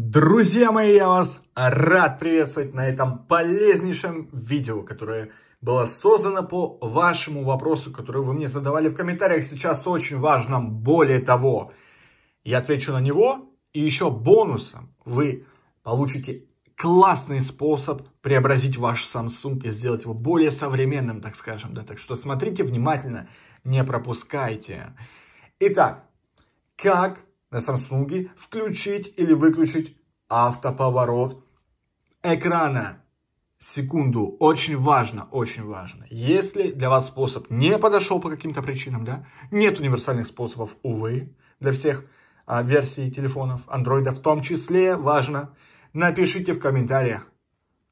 Друзья мои, я вас рад приветствовать на этом полезнейшем видео, которое было создано по вашему вопросу, который вы мне задавали в комментариях. Сейчас очень важном. Более того, я отвечу на него. И еще бонусом вы получите классный способ преобразить ваш Samsung и сделать его более современным, так скажем. Да? Так что смотрите внимательно, не пропускайте. Итак, как на Samsung включить или выключить автоповорот экрана. Секунду, очень важно, очень важно. Если для вас способ не подошел по каким-то причинам, да, нет универсальных способов, увы, для всех а, версий телефонов, андроида в том числе, важно, напишите в комментариях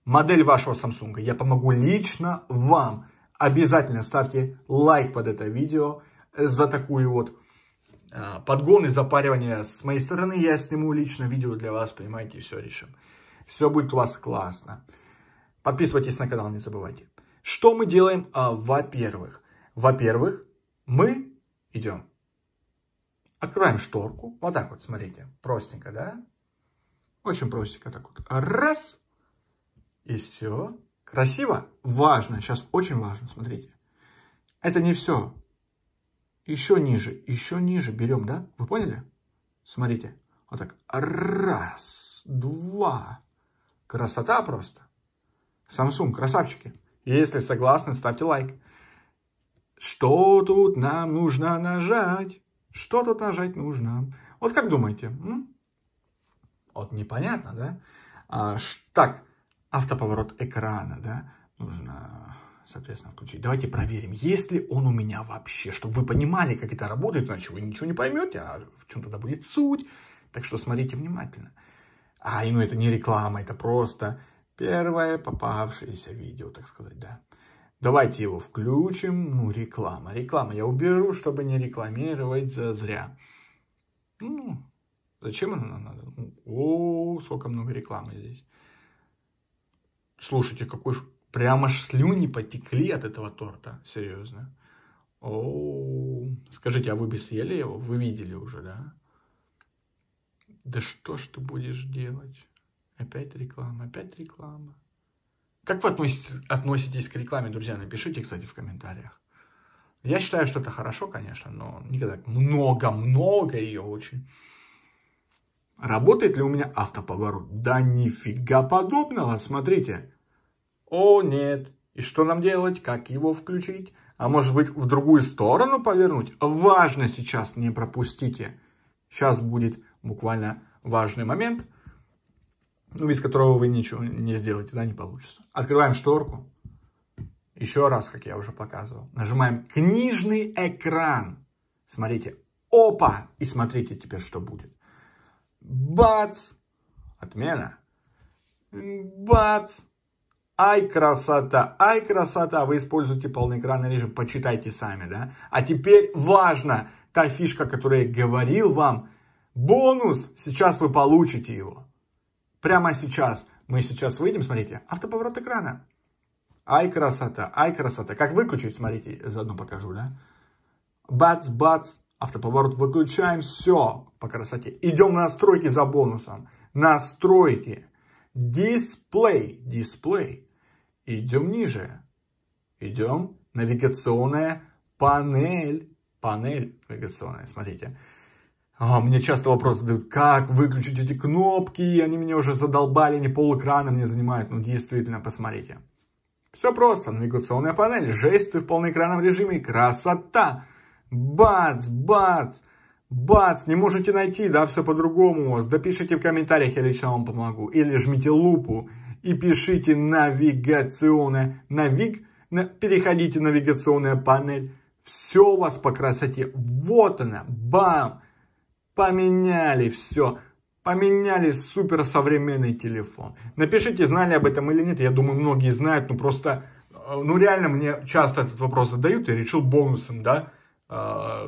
модель вашего Samsung. Я помогу лично вам. Обязательно ставьте лайк под это видео за такую вот Э, подгоны, запаривания с моей стороны. Я сниму лично видео для вас, понимаете, и все решим. Все будет у вас классно. Подписывайтесь на канал, не забывайте. Что мы делаем? А, во-первых, во-первых, мы идем. Открываем шторку. Вот так вот, смотрите. Простенько, да? Очень простенько так вот. Раз. И все. Красиво? Важно. Сейчас очень важно, смотрите. Это не все. Еще ниже, еще ниже берем, да? Вы поняли? Смотрите. Вот так. Раз, два. Красота просто. Samsung, красавчики. Если согласны, ставьте лайк. Что тут нам нужно нажать? Что тут нажать нужно? Вот как думаете? М? Вот непонятно, да? А, так, автоповорот экрана, да? Нужно соответственно, включить. Давайте проверим, есть ли он у меня вообще, чтобы вы понимали, как это работает, иначе вы ничего не поймете, а в чем тогда будет суть. Так что смотрите внимательно. А, и ну это не реклама, это просто первое попавшееся видео, так сказать, да. Давайте его включим. Ну, реклама. Реклама я уберу, чтобы не рекламировать зря. Ну, зачем она надо? О, сколько много рекламы здесь. Слушайте, какой Прямо ж слюни потекли от этого торта, серьезно. О, скажите, а вы бы съели его? Вы видели уже, да? Да что ж ты будешь делать? Опять реклама, опять реклама. Как вы относитесь, к рекламе, друзья? Напишите, кстати, в комментариях. Я считаю, что это хорошо, конечно, но никогда много-много ее очень. Работает ли у меня автоповорот? Да нифига подобного, смотрите. О, нет. И что нам делать? Как его включить? А может быть, в другую сторону повернуть? Важно сейчас, не пропустите. Сейчас будет буквально важный момент, ну, без которого вы ничего не сделаете, да, не получится. Открываем шторку. Еще раз, как я уже показывал. Нажимаем книжный экран. Смотрите. Опа! И смотрите теперь, что будет. Бац! Отмена. Бац! Ай, красота, ай, красота, вы используете полноэкранный режим, почитайте сами, да. А теперь важно, та фишка, которую я говорил вам, бонус, сейчас вы получите его. Прямо сейчас, мы сейчас выйдем, смотрите, автоповорот экрана. Ай, красота, ай, красота. Как выключить, смотрите, заодно покажу, да. Бац, бац, автоповорот выключаем, все по красоте. Идем на настройки за бонусом. Настройки. Дисплей, дисплей. Идем ниже. Идем. Навигационная панель. Панель навигационная, смотрите. А, мне часто вопросы задают, как выключить эти кнопки, они меня уже задолбали, не полэкрана мне занимают. Ну, действительно, посмотрите. Все просто, навигационная панель, жесты в полноэкранном режиме, красота. Бац, бац, бац, не можете найти, да, все по-другому у вас. Допишите в комментариях, я лично вам помогу. Или жмите лупу и пишите навигационная, навиг, на, переходите навигационная панель. Все у вас по красоте. Вот она, бам! Поменяли все. Поменяли супер современный телефон. Напишите, знали об этом или нет. Я думаю, многие знают, но просто, э, ну реально мне часто этот вопрос задают. Я решил бонусом, да, э,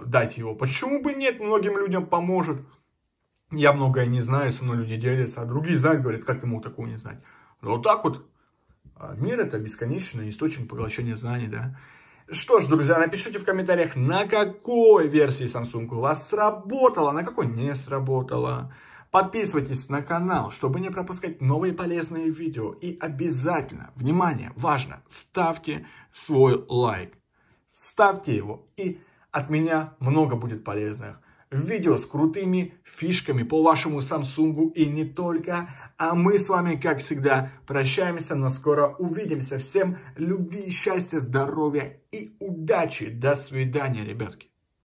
дать его. Почему бы нет? Многим людям поможет. Я многое не знаю, со мной люди делятся, а другие знают, говорят, как ты мог такого не знать. Ну, вот так вот. А, мир – это бесконечный источник поглощения знаний, да. Что ж, друзья, напишите в комментариях, на какой версии Samsung у вас сработало, на какой не сработало. Подписывайтесь на канал, чтобы не пропускать новые полезные видео. И обязательно, внимание, важно, ставьте свой лайк. Ставьте его, и от меня много будет полезных в видео с крутыми фишками по вашему Samsung и не только. А мы с вами, как всегда, прощаемся, но скоро увидимся. Всем любви, счастья, здоровья и удачи. До свидания, ребятки.